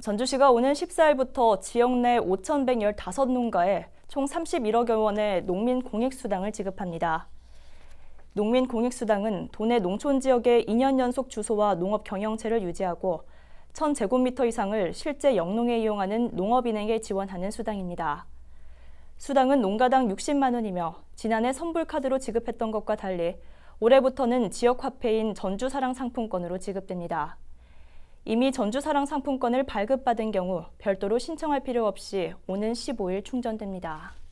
전주시가 오는 14일부터 지역 내 5,115농가에 총 31억여 원의 농민 공익수당을 지급합니다. 농민 공익수당은 도내 농촌 지역의 2년 연속 주소와 농업 경영체를 유지하고 1000제곱미터 이상을 실제 영농에 이용하는 농업인에게 지원하는 수당입니다. 수당은 농가당 60만 원이며 지난해 선불카드로 지급했던 것과 달리 올해부터는 지역화폐인 전주사랑상품권으로 지급됩니다. 이미 전주사랑 상품권을 발급받은 경우 별도로 신청할 필요 없이 오는 15일 충전됩니다.